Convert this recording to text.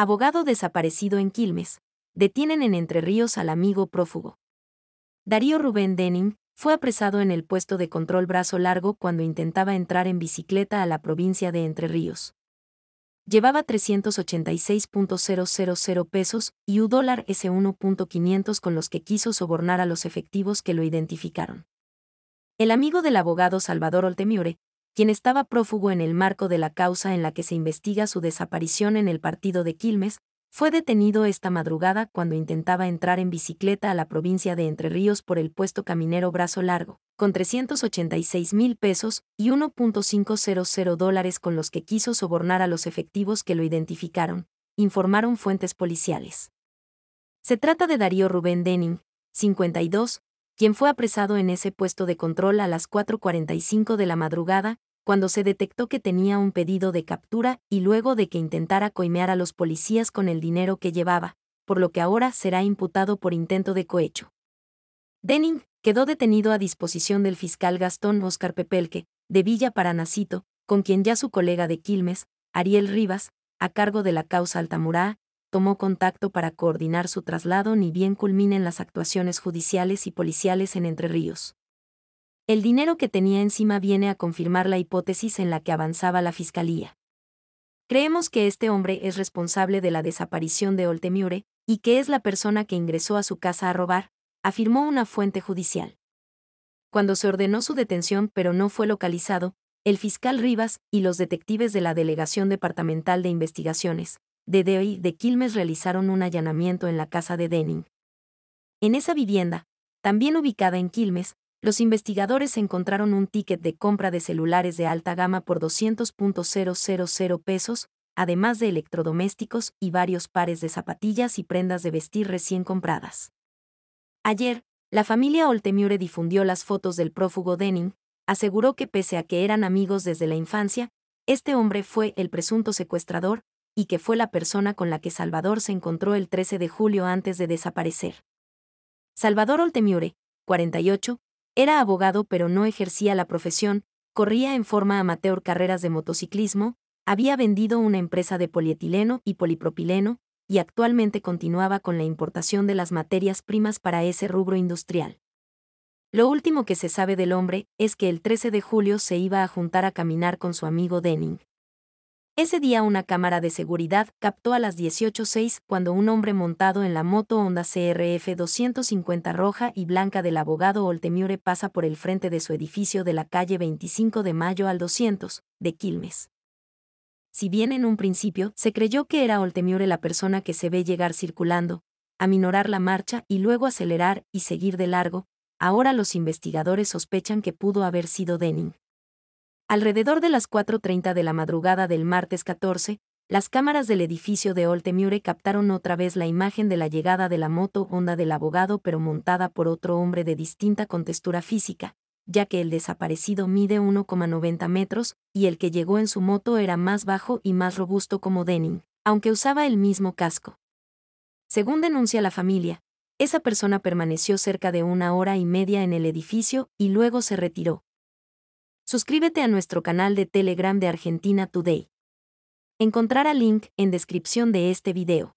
abogado desaparecido en Quilmes, detienen en Entre Ríos al amigo prófugo. Darío Rubén Denning fue apresado en el puesto de control brazo largo cuando intentaba entrar en bicicleta a la provincia de Entre Ríos. Llevaba 386.000 pesos y U dólar S1.500 con los que quiso sobornar a los efectivos que lo identificaron. El amigo del abogado Salvador Oltemiure quien estaba prófugo en el marco de la causa en la que se investiga su desaparición en el partido de Quilmes, fue detenido esta madrugada cuando intentaba entrar en bicicleta a la provincia de Entre Ríos por el puesto caminero Brazo Largo, con 386 mil pesos y 1.500 dólares con los que quiso sobornar a los efectivos que lo identificaron, informaron fuentes policiales. Se trata de Darío Rubén Denning, 52, quien fue apresado en ese puesto de control a las 4.45 de la madrugada, cuando se detectó que tenía un pedido de captura y luego de que intentara coimear a los policías con el dinero que llevaba, por lo que ahora será imputado por intento de cohecho. Denning quedó detenido a disposición del fiscal Gastón Oscar Pepelque, de Villa Paranacito, con quien ya su colega de Quilmes, Ariel Rivas, a cargo de la causa Altamurá, tomó contacto para coordinar su traslado ni bien culminen las actuaciones judiciales y policiales en Entre Ríos. El dinero que tenía encima viene a confirmar la hipótesis en la que avanzaba la Fiscalía. Creemos que este hombre es responsable de la desaparición de Oltemiure y que es la persona que ingresó a su casa a robar, afirmó una fuente judicial. Cuando se ordenó su detención pero no fue localizado, el fiscal Rivas y los detectives de la Delegación Departamental de Investigaciones de y de Quilmes realizaron un allanamiento en la casa de Denning. En esa vivienda, también ubicada en Quilmes, los investigadores encontraron un ticket de compra de celulares de alta gama por 200.000 pesos, además de electrodomésticos y varios pares de zapatillas y prendas de vestir recién compradas. Ayer, la familia Oltemure difundió las fotos del prófugo Denning, aseguró que pese a que eran amigos desde la infancia, este hombre fue el presunto secuestrador, y que fue la persona con la que Salvador se encontró el 13 de julio antes de desaparecer. Salvador Oltemiure, 48, era abogado pero no ejercía la profesión, corría en forma amateur carreras de motociclismo, había vendido una empresa de polietileno y polipropileno, y actualmente continuaba con la importación de las materias primas para ese rubro industrial. Lo último que se sabe del hombre es que el 13 de julio se iba a juntar a caminar con su amigo Denning. Ese día una cámara de seguridad captó a las 18.06 cuando un hombre montado en la moto Honda CRF 250 roja y blanca del abogado Oltemiure pasa por el frente de su edificio de la calle 25 de Mayo al 200, de Quilmes. Si bien en un principio se creyó que era Oltemiure la persona que se ve llegar circulando, aminorar la marcha y luego acelerar y seguir de largo, ahora los investigadores sospechan que pudo haber sido Denning. Alrededor de las 4.30 de la madrugada del martes 14, las cámaras del edificio de Oltemure captaron otra vez la imagen de la llegada de la moto Honda del abogado pero montada por otro hombre de distinta contextura física, ya que el desaparecido mide 1,90 metros y el que llegó en su moto era más bajo y más robusto como Denning, aunque usaba el mismo casco. Según denuncia la familia, esa persona permaneció cerca de una hora y media en el edificio y luego se retiró, suscríbete a nuestro canal de Telegram de Argentina Today. Encontrará link en descripción de este video.